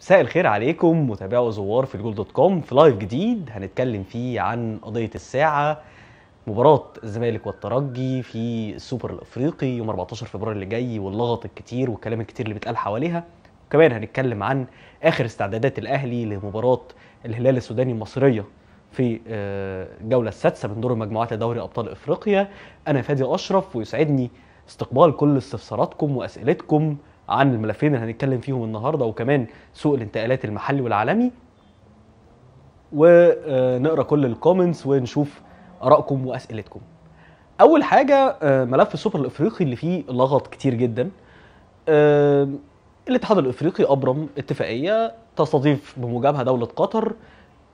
مساء الخير عليكم متابعي وزوار في الجول دوت كوم في لايف جديد هنتكلم فيه عن قضيه الساعه مباراة الزمالك والترجي في السوبر الافريقي يوم 14 فبراير اللي جاي واللغط الكتير والكلام الكتير اللي بيتقال حواليها وكمان هنتكلم عن اخر استعدادات الاهلي لمباراة الهلال السوداني المصرية في الجولة آه، السادسة من دور المجموعات لدوري ابطال افريقيا انا فادي اشرف ويسعدني استقبال كل استفساراتكم واسئلتكم عن الملفين اللي هنتكلم فيهم النهارده وكمان سوق الانتقالات المحلي والعالمي ونقرا كل الكومنتس ونشوف ارائكم واسئلتكم اول حاجه آه، ملف السوبر الافريقي اللي فيه لغط كتير جدا آه، الاتحاد الافريقي ابرم اتفاقيه تستضيف بموجبها دوله قطر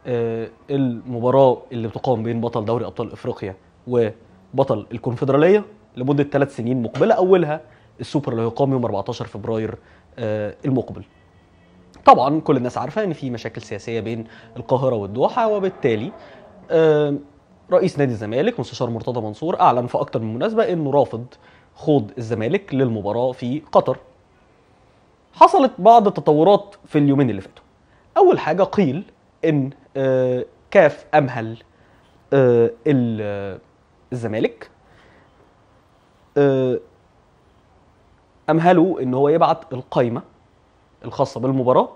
آه، المباراه اللي بتقام بين بطل دوري ابطال افريقيا وبطل الكونفدراليه لمده ثلاث سنين مقبله اولها السوبر اللي هيقام يوم 14 فبراير آه، المقبل طبعا كل الناس عارفه ان في مشاكل سياسيه بين القاهره والدوحه وبالتالي آه، رئيس نادي الزمالك مستشار مرتضى منصور اعلن في اكتر من مناسبه انه رافض خوض الزمالك للمباراه في قطر حصلت بعض التطورات في اليومين اللي فاتوا اول حاجه قيل ان آه، كاف امهل الزمالك امهله ان هو يبعت القائمه الخاصه بالمباراه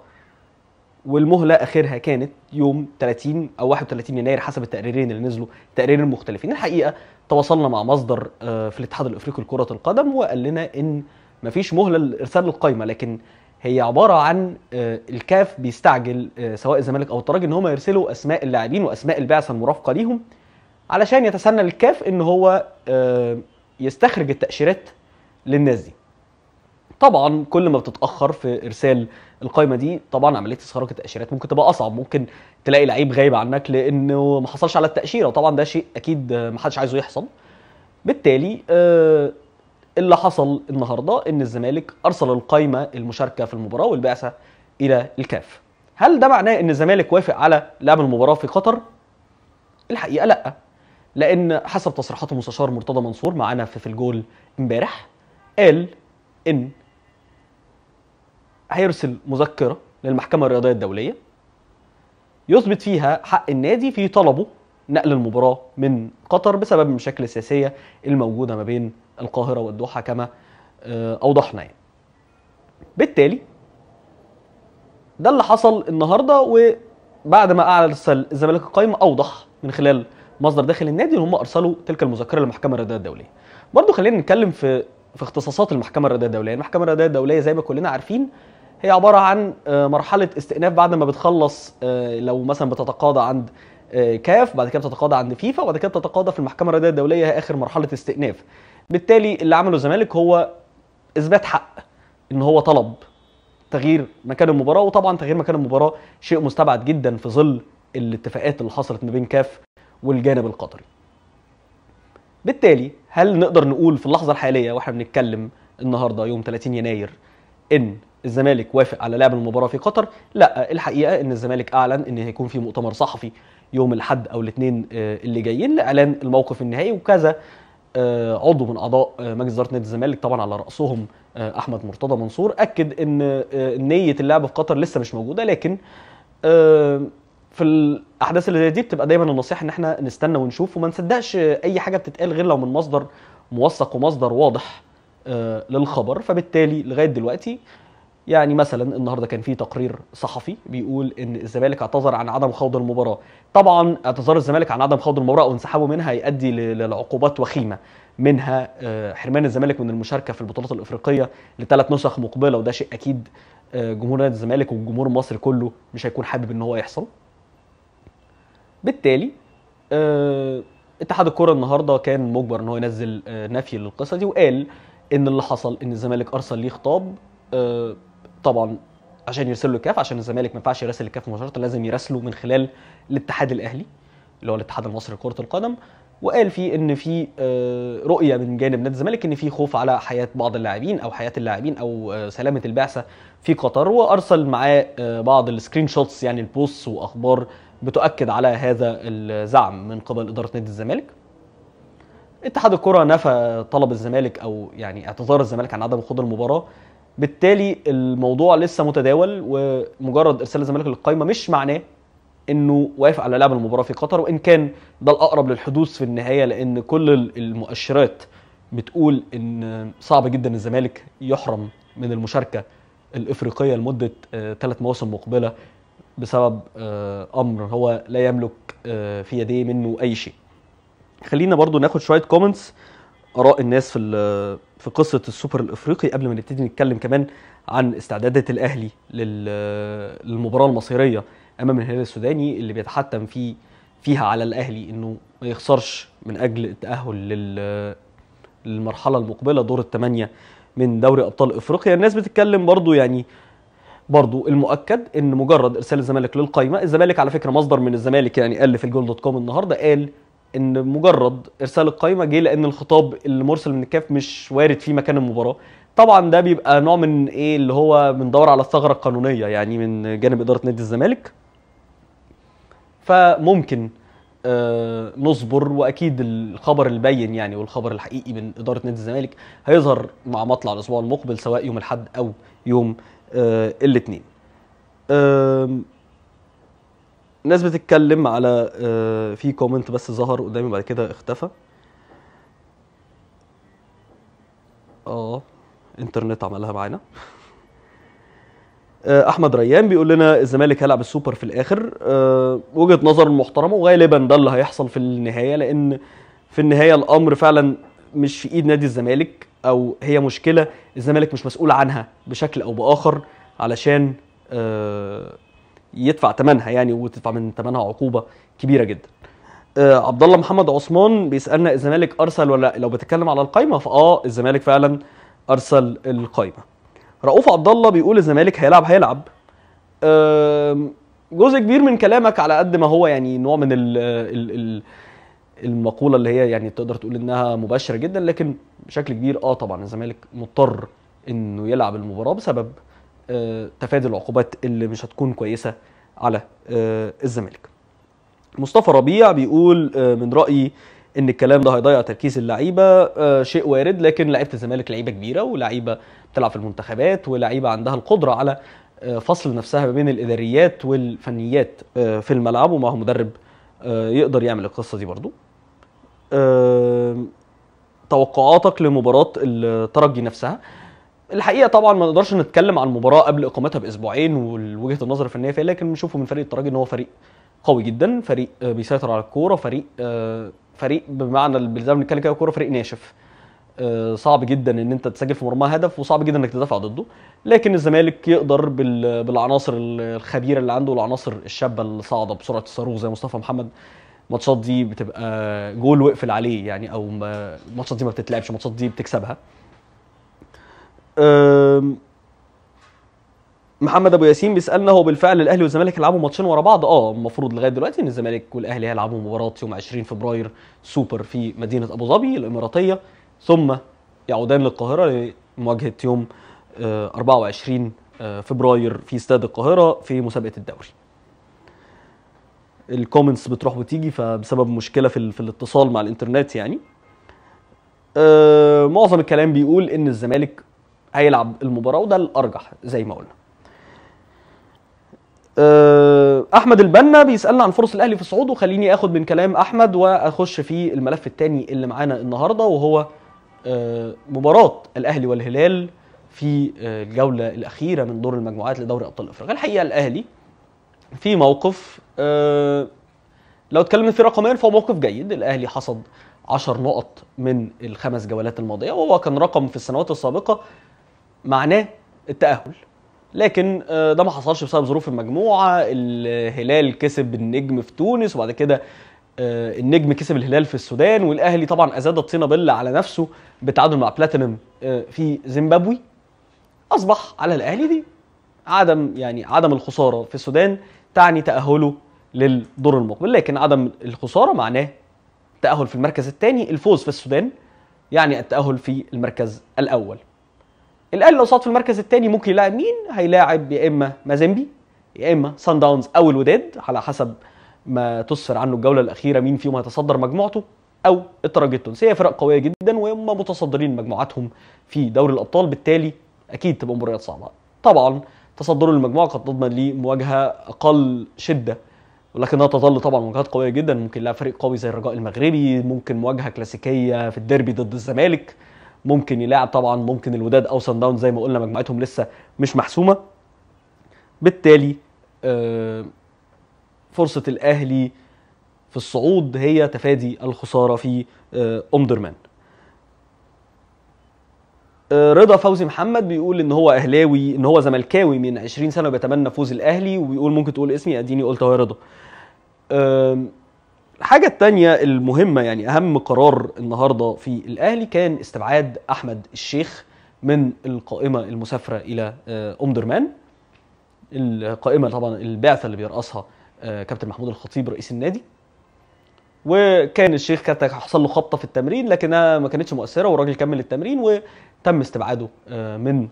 والمهله اخرها كانت يوم 30 او 31 يناير حسب التقريرين اللي نزلوا تقريرين مختلفين الحقيقه تواصلنا مع مصدر آه، في الاتحاد الافريقي لكره القدم وقال لنا ان مفيش مهله لارسال القائمه لكن هي عباره عن آه، الكاف بيستعجل آه، سواء الزمالك او الترجي ان هم يرسلوا اسماء اللاعبين واسماء البعثه المرافقه ليهم علشان يتسنى الكاف ان هو يستخرج التاشيرات للناس دي طبعا كل ما بتتاخر في ارسال القائمه دي طبعا عمليه استخراج التاشيرات ممكن تبقى اصعب ممكن تلاقي لعيب غايب عنك لانه ما حصلش على التاشيره وطبعا ده شيء اكيد ما حدش عايزه يحصل بالتالي آه، اللي حصل النهارده ان الزمالك ارسل القائمه المشاركه في المباراه والبعثه الى الكاف هل ده معناه ان الزمالك وافق على لعب المباراه في قطر الحقيقه لا لان حسب تصريحات المستشار مرتضى منصور معانا في في الجول امبارح قال ان هيرسل مذكره للمحكمه الرياضيه الدوليه يثبت فيها حق النادي في طلبه نقل المباراه من قطر بسبب المشاكل السياسيه الموجوده ما بين القاهره والدوحه كما آه، اوضحنا يعني. بالتالي ده اللي حصل النهارده وبعد ما اعلن الزمالك القايمه اوضح من خلال مصدر داخل النادي ان هم ارسلوا تلك المذكره للمحكمه الرياضيه الدوليه. برضه خلينا نتكلم في في اختصاصات المحكمه الرياضيه الدوليه، المحكمه الرياضيه الدوليه زي ما كلنا عارفين هي عباره عن آه، مرحله استئناف بعد ما بتخلص آه، لو مثلا بتتقاضى عند آه، كاف بعد كده بتتقاضى عند فيفا وبعد كده بتتقاضى في المحكمه الرياضيه الدوليه هي اخر مرحله استئناف بالتالي اللي عمله الزمالك هو اثبات حق ان هو طلب تغيير مكان المباراه وطبعا تغيير مكان المباراه شيء مستبعد جدا في ظل الاتفاقات اللي حصلت ما بين كاف والجانب القطري بالتالي هل نقدر نقول في اللحظه الحاليه واحنا بنتكلم النهارده يوم 30 يناير ان الزمالك وافق على لعب المباراه في قطر لا الحقيقه ان الزمالك اعلن ان هيكون في مؤتمر صحفي يوم الاحد او الاثنين آه، اللي جايين لاعلان الموقف النهائي وكذا آه، عضو من اعضاء آه، مجلس اداره نادي الزمالك طبعا على راسهم احمد مرتضى منصور اكد ان نيه اللعب في قطر لسه مش موجوده لكن في الاحداث اللي زي دي بتبقى دايما النصيحه ان احنا نستنى ونشوف وما نصدقش اي حاجه بتتقال غير لو من مصدر موثق ومصدر واضح للخبر فبالتالي لغايه دلوقتي يعني مثلا النهارده كان في تقرير صحفي بيقول ان الزمالك اعتذر عن عدم خوض المباراه طبعا اعتذار الزمالك عن عدم خوض المباراه او انسحابه منها هيؤدي لعقوبات وخيمه منها آه، حرمان الزمالك من المشاركه في البطولات الافريقيه لثلاث نسخ مقبله وده شيء اكيد آه، جمهور نادي الزمالك والجمهور المصري كله مش هيكون حابب ان هو يحصل بالتالي آه، اتحاد الكره النهارده كان مجبر ان هو ينزل نفي للقصه دي وقال ان اللي حصل ان الزمالك ارسل ليه خطاب طبعا عشان يرسل له الكاف عشان الزمالك ما ينفعش يراسل الكاف مباشره لازم يراسله من خلال الاتحاد الاهلي اللي هو الاتحاد المصري لكره القدم وقال فيه ان في آه، رؤيه من جانب نادي الزمالك ان في خوف على حياه بعض اللاعبين او حياه اللاعبين او آه، سلامه البعثه في قطر وارسل معاه آه، بعض السكرين شوتس يعني البوست واخبار بتؤكد على هذا الزعم من قبل اداره نادي الزمالك اتحاد الكره نفى طلب الزمالك او يعني اعتذار الزمالك عن عدم خوض المباراه بالتالي الموضوع لسه متداول ومجرد ارسال الزمالك للقائمه مش معناه انه وافق على لعب المباراه في قطر وان كان ده الاقرب للحدوث في النهايه لان كل المؤشرات بتقول ان صعب جدا الزمالك يحرم من المشاركه الافريقيه لمده ثلاث آه، مواسم مقبله بسبب آه، امر هو لا يملك آه، في يديه منه اي شيء خلينا برضو ناخد شويه كومنتس اراء الناس في في قصه السوبر الافريقي قبل ما نبتدي نتكلم كمان عن استعدادات الاهلي للمباراه المصيريه امام الهلال السوداني اللي بيتحتم في فيها على الاهلي انه ما يخسرش من اجل التاهل للمرحله المقبله دور الثمانيه من دوري ابطال افريقيا الناس بتتكلم برضو يعني برضو المؤكد ان مجرد ارسال الزمالك للقائمه الزمالك على فكره مصدر من الزمالك يعني قال في الجول دوت كوم النهارده قال ان مجرد ارسال القائمه جه لان الخطاب اللي مرسل من الكاف مش وارد في مكان المباراه طبعا ده بيبقى نوع من ايه اللي هو بندور على الثغره القانونيه يعني من جانب اداره نادي الزمالك فممكن آه، نصبر واكيد الخبر البين يعني والخبر الحقيقي من اداره نادي الزمالك هيظهر مع مطلع الاسبوع المقبل سواء يوم الاحد او يوم آه، الاثنين ناس بتتكلم على آه، في كومنت بس ظهر قدامي بعد كده اختفى اه انترنت عملها معانا آه، احمد ريان بيقول لنا الزمالك هيلعب السوبر في الاخر أه وجهه نظر محترمه وغالبا ده اللي هيحصل في النهايه لان في النهايه الامر فعلا مش في ايد نادي الزمالك او هي مشكله الزمالك مش مسؤول عنها بشكل او باخر علشان أه يدفع ثمنها يعني وتدفع من ثمنها عقوبه كبيره جدا آه عبد الله محمد عثمان بيسالنا الزمالك ارسل ولا لو بتتكلم على القايمه فاه الزمالك فعلا ارسل القايمه رؤوف عبد الله بيقول الزمالك هيلعب هيلعب آه جزء كبير من كلامك على قد ما هو يعني نوع من ال المقوله اللي هي يعني تقدر تقول انها مباشره جدا لكن بشكل كبير اه طبعا الزمالك مضطر انه يلعب المباراه بسبب آه، تفادي العقوبات اللي مش هتكون كويسه على آه، الزمالك. مصطفى ربيع بيقول آه، من رايي ان الكلام ده هيضيع تركيز اللعيبه شيء وارد لكن لعيبه الزمالك لعيبه كبيره ولعيبه بتلعب في المنتخبات ولعيبه عندها القدره على فصل نفسها ما بين الاداريات والفنيات في الملعب ومعه مدرب يقدر يعمل القصه دي برضو توقعاتك لمباراه الترجي نفسها الحقيقه طبعا ما نقدرش نتكلم عن مباراه قبل اقامتها باسبوعين ووجهه النظر الفنيه فيها لكن بنشوفه من فريق الترجي ان هو فريق قوي جدا فريق آه، بيسيطر على الكوره فريق آه، فريق بمعنى زي ما بنتكلم كده كوره فريق ناشف آه، صعب جدا ان انت تسجل في مرمى هدف وصعب جدا انك تدافع ضده لكن الزمالك يقدر بالعناصر الخبيره اللي عنده والعناصر الشابه الصاعده بسرعه الصاروخ زي مصطفى محمد الماتشات دي بتبقى جول وقفل عليه يعني او الماتشات دي ما بتتلعبش الماتشات دي بتكسبها محمد ابو ياسين بيسالنا هو بالفعل الاهلي والزمالك هيلعبوا ماتشين ورا بعض اه المفروض لغايه دلوقتي ان الزمالك والاهلي هيلعبوا مباراه يوم 20 فبراير سوبر في مدينه ابو ظبي الاماراتيه ثم يعودان للقاهره لمواجهه يوم 24 آه، آه، فبراير في استاد القاهره في مسابقه الدوري الكومنتس بتروح وتيجي فبسبب مشكله في, في الاتصال مع الانترنت يعني آه، معظم الكلام بيقول ان الزمالك هيلعب المباراه وده الارجح زي ما قلنا آه، احمد البنا بيسالنا عن فرص الاهلي في الصعود وخليني اخد من كلام احمد واخش في الملف الثاني اللي معانا النهارده وهو آه، مباراه الاهلي والهلال في آه، الجوله الاخيره من دور المجموعات لدوري ابطال افريقيا الحقيقه الاهلي في موقف لو اتكلمنا فيه رقميا فهو موقف جيد الاهلي حصد 10 نقط من الخمس جولات الماضيه وهو كان رقم في السنوات السابقه معناه التأهل لكن آه، ده ما حصلش بسبب ظروف المجموعة الهلال كسب النجم في تونس وبعد كده آه، النجم كسب الهلال في السودان والأهلي طبعا أزاد الطينة بلة على نفسه بالتعادل مع بلاتينم آه، في زيمبابوي أصبح على الأهلي دي عدم يعني عدم الخسارة في السودان تعني تأهله للدور المقبل لكن عدم الخسارة معناه التأهل في المركز الثاني الفوز في السودان يعني التأهل في المركز الأول الاهلي لو صعد في المركز الثاني ممكن يلاعب مين؟ هيلاعب يا اما مازيمبي يا اما سان داونز او الوداد على حسب ما تسفر عنه الجوله الاخيره مين فيهم هيتصدر مجموعته او الترجي التونسيه فرق قويه جدا وهم متصدرين مجموعاتهم في دوري الابطال بالتالي اكيد تبقى مباريات صعبه طبعا تصدر المجموعه قد تضمن لي مواجهه اقل شده ولكنها تظل طبعا مواجهات قويه جدا ممكن لها فريق قوي زي الرجاء المغربي ممكن مواجهه كلاسيكيه في الديربي ضد الزمالك ممكن يلاعب طبعا ممكن الوداد او سان داونز زي ما قلنا مجموعتهم لسه مش محسومه بالتالي آه، فرصه الاهلي في الصعود هي تفادي الخساره في امدرمان آه، آه، رضا فوزي محمد بيقول ان هو اهلاوي ان هو زملكاوي من 20 سنه وبيتمنى فوز الاهلي وبيقول ممكن تقول اسمي اديني قلت اهو يا رضا الحاجة التانية المهمة يعني أهم قرار النهاردة في الأهلي كان استبعاد أحمد الشيخ من القائمة المسافرة إلى آه، أم درمان القائمة طبعا البعثة اللي بيرأسها آه، كابتن محمود الخطيب رئيس النادي وكان الشيخ كانت حصل له خبطه في التمرين لكنها ما كانتش مؤثره والراجل كمل التمرين وتم استبعاده آه، من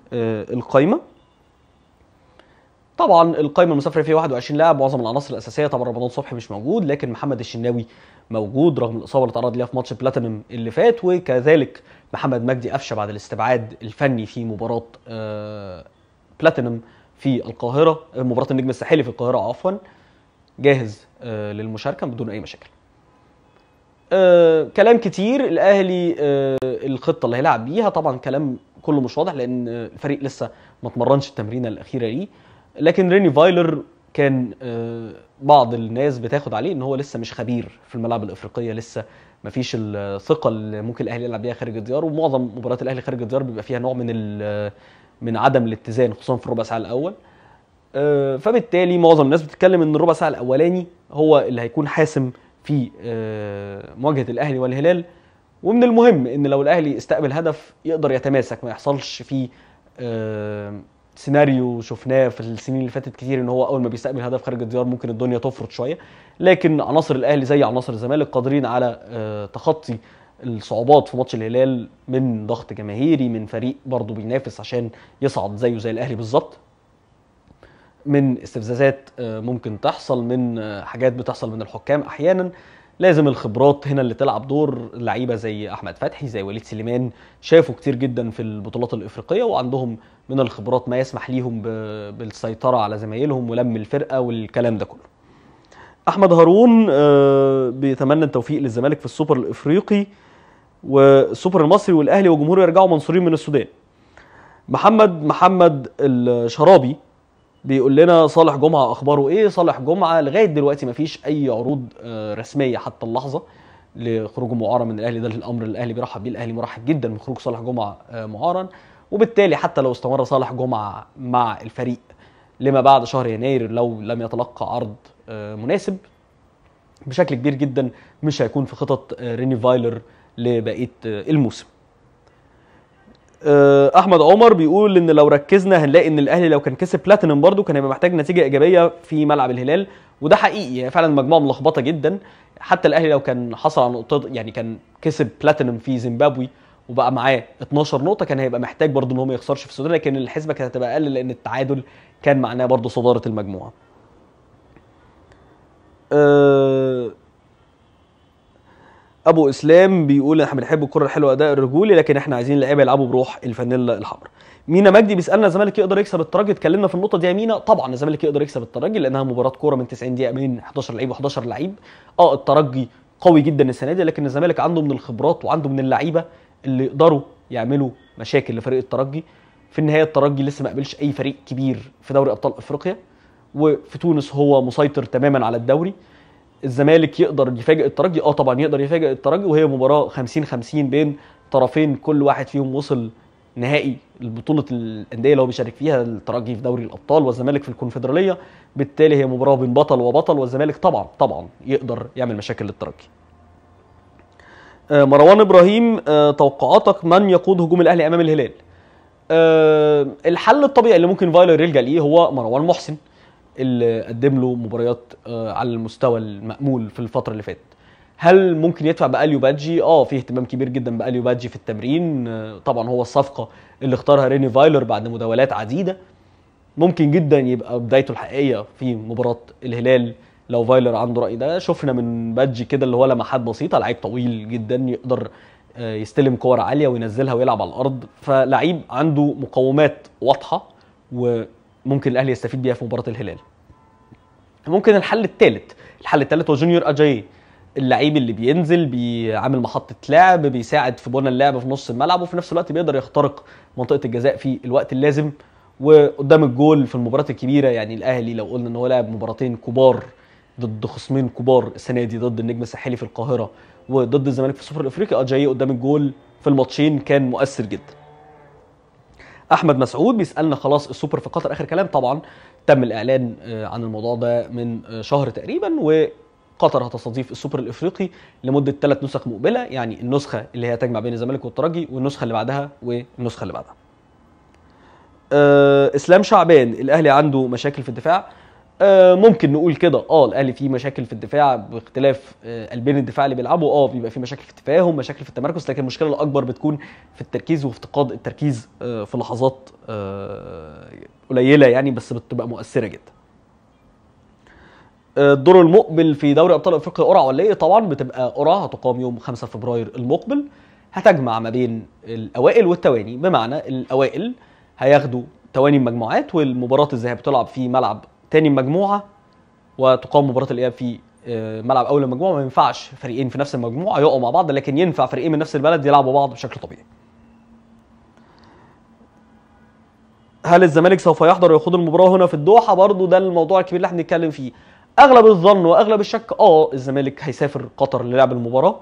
القايمه طبعا القائمه المسافره فيها 21 لاعب معظم العناصر الاساسيه طبعا رمضان صبحي مش موجود لكن محمد الشناوي موجود رغم الاصابه اللي تعرض ليها في ماتش بلاتينم اللي فات وكذلك محمد مجدي قفشه بعد الاستبعاد الفني في مباراه آه، بلاتينم في القاهره آه، مباراه النجم الساحلي في القاهره عفوا جاهز آه، للمشاركه بدون اي مشاكل آه كلام كتير الاهلي آه الخطه اللي هيلعب بيها طبعا كلام كله مش واضح لان الفريق لسه ما اتمرنش التمرينه الاخيره ليه لكن ريني فايلر كان آه، بعض الناس بتاخد عليه ان هو لسه مش خبير في الملاعب الافريقيه لسه ما فيش الثقه اللي ممكن الاهلي يلعب بيها خارج الديار ومعظم مباريات الاهلي خارج الديار بيبقى فيها نوع من آه، من عدم الاتزان خصوصا في الربع ساعه الاول آه، فبالتالي معظم الناس بتتكلم ان الربع ساعه الاولاني هو اللي هيكون حاسم في مواجهه الاهلي والهلال ومن المهم ان لو الاهلي استقبل هدف يقدر يتماسك ما يحصلش فيه سيناريو شفناه في السنين اللي فاتت كتير ان هو اول ما بيستقبل هدف خارج الديار ممكن الدنيا تفرط شويه لكن عناصر الاهلي زي عناصر الزمالك قادرين على آه، تخطي الصعوبات في ماتش الهلال من ضغط جماهيري من فريق برضه بينافس عشان يصعد زيه زي الاهلي بالظبط من استفزازات آه، ممكن تحصل من آه، حاجات بتحصل من الحكام احيانا لازم الخبرات هنا اللي تلعب دور لعيبه زي احمد فتحي زي وليد سليمان شافوا كتير جدا في البطولات الافريقيه وعندهم من الخبرات ما يسمح ليهم بالسيطره على زمايلهم ولم الفرقه والكلام ده كله احمد هارون آه، بيتمنى التوفيق للزمالك في السوبر الافريقي والسوبر المصري والاهلي وجمهوره يرجعوا منصورين من السودان محمد محمد الشرابي بيقول لنا صالح جمعه اخباره ايه صالح جمعه لغايه دلوقتي ما فيش اي عروض آه، رسميه حتى اللحظه لخروج معارا من الاهلي ده الامر الاهلي بيرحب بيه الاهلي مرحب جدا بخروج صالح جمعه آه، معارا وبالتالي حتى لو استمر صالح جمعه مع الفريق لما بعد شهر يناير لو لم يتلقى عرض آه، مناسب بشكل كبير جدا مش هيكون في خطط ريني فايلر لبقيه الموسم آه، احمد عمر بيقول ان لو ركزنا هنلاقي ان الاهلي لو كان كسب بلاتينم برده كان هيبقى محتاج نتيجه ايجابيه في ملعب الهلال وده حقيقي يعني فعلا مجموعه ملخبطه جدا حتى الاهلي لو كان حصل على نقطه يعني كان كسب بلاتينم في زيمبابوي وبقى معاه 12 نقطة كان هيبقى محتاج برضه ان هو ما يخسرش في السودان لكن الحسبة كانت هتبقى اقل لان التعادل كان معناه برضه صدارة المجموعة. أه ابو اسلام بيقول احنا بنحب الكره الحلوه اداء الرجولي لكن احنا عايزين لعيبه يلعبوا بروح الفانيلا الحمر مينا مجدي بيسالنا الزمالك يقدر يكسب الترجي اتكلمنا في النقطه دي يا مينا طبعا الزمالك يقدر يكسب الترجي لانها مباراه كوره من 90 دقيقه من 11 لعيب و11 لعيب اه الترجي قوي جدا السنه دي لكن الزمالك عنده من الخبرات وعنده من اللعيبه اللي يقدروا يعملوا مشاكل لفريق الترجي في النهايه الترجي لسه ما قابلش اي فريق كبير في دوري ابطال افريقيا وفي تونس هو مسيطر تماما على الدوري الزمالك يقدر يفاجئ الترجي اه طبعا يقدر يفاجئ الترجي وهي مباراه 50 50 بين طرفين كل واحد فيهم وصل نهائي البطولة الأندية اللي هو بيشارك فيها الترجي في دوري الأبطال والزمالك في الكونفدرالية بالتالي هي مباراة بين بطل وبطل والزمالك طبعا طبعا يقدر يعمل مشاكل للترجي آه، مروان إبراهيم آه، توقعاتك من يقود هجوم الأهلي أمام الهلال آه، الحل الطبيعي اللي ممكن فايلر يلجأ ليه هو مروان محسن اللي قدم له مباريات آه، على المستوى المأمول في الفترة اللي فاتت هل ممكن يدفع باليو بادجي؟ اه في اهتمام كبير جدا باليو بادجي في التمرين آه، طبعا هو الصفقه اللي اختارها ريني فايلر بعد مداولات عديده ممكن جدا يبقى بدايته الحقيقيه في مباراه الهلال لو فايلر عنده راي ده شفنا من بادجي كده اللي هو لمحات بسيطه لعيب طويل جدا يقدر آه، يستلم كور عاليه وينزلها ويلعب على الارض فلعيب عنده مقومات واضحه و ممكن الاهلي يستفيد بيها في مباراه الهلال ممكن الحل الثالث الحل الثالث هو جونيور اجاي اللعيب اللي بينزل بيعمل محطه لعب بيساعد في بنى اللعب في نص الملعب وفي نفس الوقت بيقدر يخترق منطقه الجزاء في الوقت اللازم وقدام الجول في المباريات الكبيره يعني الاهلي لو قلنا ان هو لعب مباراتين كبار ضد خصمين كبار السنه دي ضد النجم الساحلي في القاهره وضد الزمالك في السوبر الافريقي اجاي قدام الجول في الماتشين كان مؤثر جدا احمد مسعود بيسالنا خلاص السوبر في قطر اخر كلام طبعا تم الاعلان آه، عن الموضوع ده من آه، شهر تقريبا و قطر هتستضيف السوبر الافريقي لمده ثلاث نسخ مقبله يعني النسخه اللي هي تجمع بين الزمالك والترجي والنسخه اللي بعدها والنسخه اللي بعدها. أه اسلام شعبان الاهلي عنده مشاكل في الدفاع آه، ممكن نقول كده اه الاهلي فيه مشاكل في الدفاع باختلاف آه، قلبين الدفاع اللي بيلعبوا اه بيبقى فيه مشاكل في التفاهم مشاكل في التمركز لكن المشكله الاكبر بتكون في التركيز وافتقاد التركيز آه، في لحظات قليله يعني بس بتبقى مؤثره جدا الدور المقبل في دوري ابطال افريقيا قرعه ولا ايه طبعا بتبقى قرعه هتقام يوم 5 فبراير المقبل هتجمع ما بين الاوائل والتواني بمعنى الاوائل هياخدوا تواني المجموعات والمباراه الذهاب بتلعب في ملعب تاني مجموعه وتقام مباراه الاياب في آه، ملعب اول المجموعه ما ينفعش فريقين في نفس المجموعه يقعوا مع بعض لكن ينفع فريقين من نفس البلد يلعبوا بعض بشكل طبيعي. هل الزمالك سوف يحضر ويخوض المباراه هنا في الدوحه برضه ده الموضوع الكبير اللي احنا بنتكلم فيه. اغلب الظن واغلب الشك اه الزمالك هيسافر قطر للعب المباراه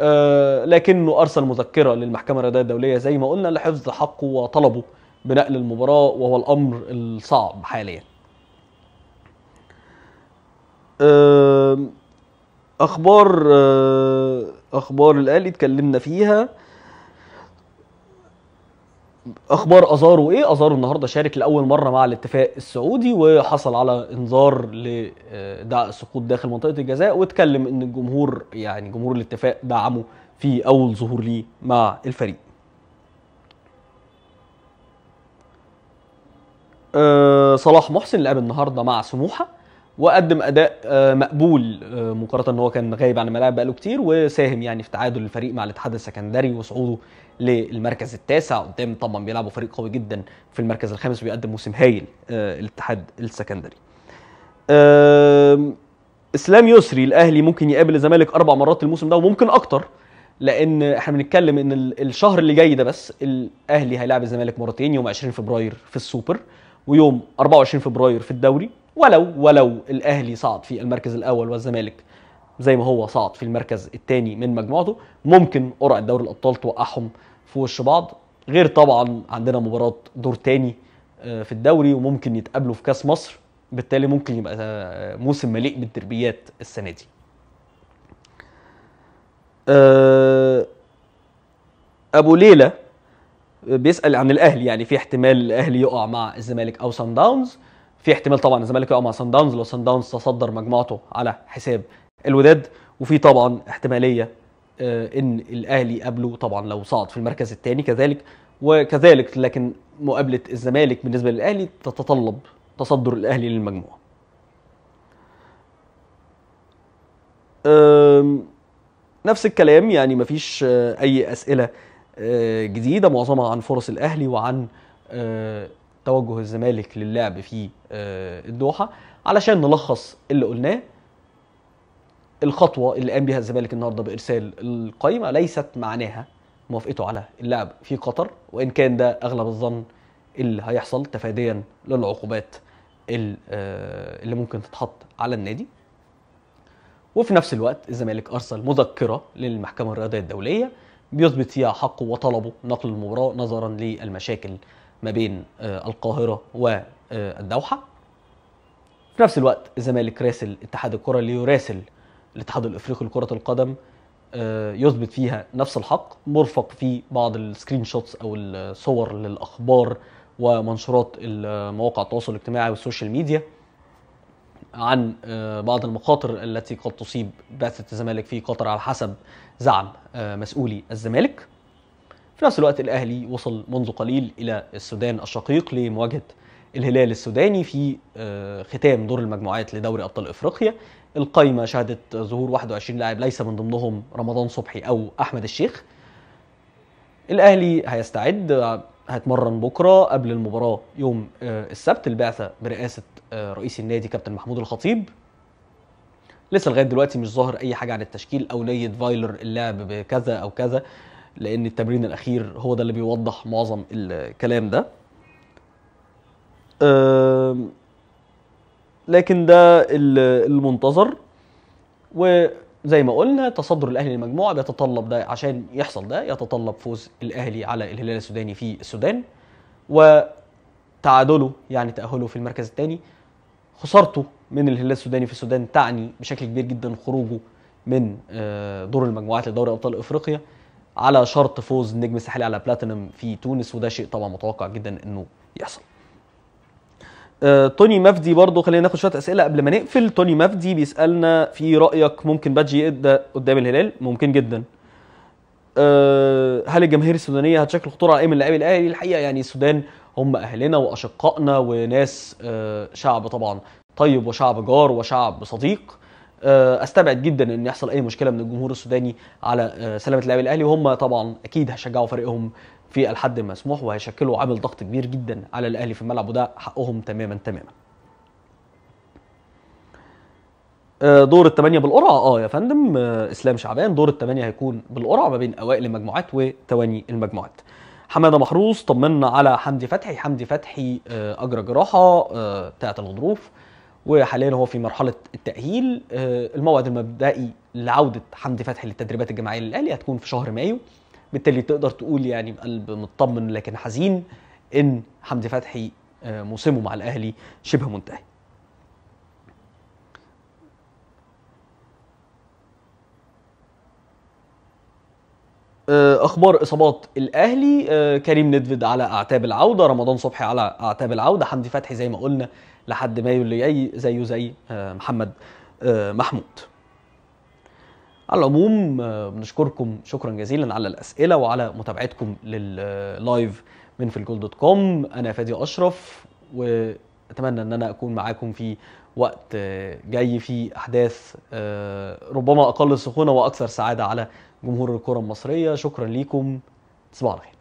آه لكنه ارسل مذكره للمحكمه الرياضيه الدوليه زي ما قلنا لحفظ حقه وطلبه بنقل المباراه وهو الامر الصعب حاليا. اخبار اخبار الاهلي اتكلمنا فيها اخبار ازارو ايه ازارو النهارده شارك لاول مره مع الاتفاق السعودي وحصل على انذار لدع آه، السقوط داخل منطقه الجزاء واتكلم ان الجمهور يعني جمهور الاتفاق دعمه في اول ظهور ليه مع الفريق أه صلاح محسن لعب النهارده مع سموحه وقدم اداء آه، مقبول آه، مقارنه ان هو كان غايب عن الملاعب بقاله كتير وساهم يعني في تعادل الفريق مع الاتحاد السكندري وصعوده للمركز التاسع قدام طبعا بيلعبوا فريق قوي جدا في المركز الخامس وبيقدم موسم هايل آه، الاتحاد السكندري. اسلام يسري الاهلي ممكن يقابل الزمالك اربع مرات الموسم ده وممكن اكتر لان احنا بنتكلم ان الشهر اللي جاي ده بس الاهلي هيلاعب الزمالك مرتين يوم 20 فبراير في السوبر ويوم 24 فبراير في الدوري ولو ولو الاهلي صعد في المركز الاول والزمالك زي ما هو صعد في المركز الثاني من مجموعته ممكن قرعه دوري الابطال توقعهم في وش بعض غير طبعا عندنا مباراه دور ثاني آه، في الدوري وممكن يتقابلوا في كاس مصر بالتالي ممكن يبقى آه، موسم مليء بالدربيات السنه دي آه، ابو ليلى بيسال عن الاهلي يعني في احتمال الاهلي يقع مع الزمالك او سان داونز في احتمال طبعا الزمالك يقع مع سان داونز لو سان داونز تصدر مجموعته على حساب الوداد وفي طبعا احتماليه آه، ان الاهلي قبله طبعا لو صعد في المركز الثاني كذلك وكذلك لكن مقابله الزمالك بالنسبه للاهلي تتطلب تصدر الاهلي للمجموعه نفس الكلام يعني مفيش آه، اي اسئله آه، جديده معظمها عن فرص الاهلي وعن توجه الزمالك للعب في آه، الدوحه علشان نلخص اللي قلناه الخطوه اللي قام بها الزمالك النهارده بارسال القائمه ليست معناها موافقته على اللعب في قطر وان كان ده اغلب الظن اللي هيحصل تفاديا للعقوبات آه، اللي ممكن تتحط على النادي وفي نفس الوقت الزمالك ارسل مذكره للمحكمه الرياضيه الدوليه بيثبت فيها حقه وطلبه نقل المباراه نظرا للمشاكل ما بين آه، القاهره والدوحه في نفس الوقت الزمالك راسل اتحاد الكره اللي يراسل الاتحاد الافريقي لكره القدم آه، يثبت فيها نفس الحق مرفق في بعض السكرين شوتس او الصور للاخبار ومنشورات مواقع التواصل الاجتماعي والسوشيال ميديا عن آه، بعض المخاطر التي قد تصيب بعثه الزمالك في قطر على حسب زعم مسؤولي الزمالك في نفس الوقت الأهلي وصل منذ قليل إلى السودان الشقيق لمواجهة الهلال السوداني في آه، ختام دور المجموعات لدوري أبطال إفريقيا القايمة شهدت ظهور 21 لاعب ليس من ضمنهم رمضان صبحي أو أحمد الشيخ الأهلي هيستعد هيتمرن بكرة قبل المباراة يوم آه، السبت البعثة برئاسة آه، رئيس النادي كابتن محمود الخطيب لسه لغايه دلوقتي مش ظاهر اي حاجه عن التشكيل او نيه فايلر اللعب بكذا او كذا لان التمرين الاخير هو ده اللي بيوضح معظم الكلام ده لكن ده المنتظر وزي ما قلنا تصدر الاهلي للمجموعه بيتطلب ده عشان يحصل ده يتطلب فوز الاهلي على الهلال السوداني في السودان وتعادله يعني تاهله في المركز الثاني خسارته من الهلال السوداني في السودان تعني بشكل كبير جدا خروجه من أه، دور المجموعات لدوري ابطال افريقيا على شرط فوز النجم الساحلي على بلاتينم في تونس وده شيء طبعا متوقع جدا انه يحصل آه، توني مفدي برضه خلينا ناخد شويه اسئله قبل ما نقفل توني مفدي بيسالنا في رايك ممكن بادجي يبدا قدام الهلال ممكن جدا آه، هل الجماهير السودانيه هتشكل خطوره على اي من لاعبي الاهلي الحقيقه يعني السودان هم اهلنا واشقائنا وناس آه، شعب طبعا طيب وشعب جار وشعب صديق آه، استبعد جدا ان يحصل اي مشكله من الجمهور السوداني على آه، سلامه اللاعب الاهلي وهم طبعا اكيد هيشجعوا فريقهم في الحد المسموح وهيشكلوا عامل ضغط كبير جدا على الاهلي في الملعب وده حقهم تماما تماما آه، دور الثمانية بالقرعة اه يا فندم اسلام شعبان دور الثمانية هيكون بالقرعة ما بين اوائل المجموعات وتواني المجموعات حماده محروس طمنا على حمدي فتحي حمدي فتحي اجرى جراحه بتاعت الغضروف وحاليا هو في مرحله التاهيل آه، الموعد المبدئي لعوده حمدي فتحي للتدريبات الجماعيه للاهلي هتكون في شهر مايو بالتالي تقدر تقول يعني بقلب مطمن لكن حزين ان حمدي فتحي آه، موسمه مع الاهلي شبه منتهي آه، اخبار اصابات الاهلي آه، كريم ندفد على اعتاب العوده رمضان صبحي على اعتاب العوده حمدي فتحي زي ما قلنا لحد مايو اللي جاي زيه زي آه، محمد محمود على العموم بنشكركم شكرا جزيلا على الاسئله وعلى متابعتكم لللايف من في الجول دوت كوم انا فادي اشرف واتمنى ان انا اكون معاكم في وقت جاي في احداث ربما اقل سخونه واكثر سعاده على جمهور الكرة المصرية شكرا ليكم تصبحوا على خير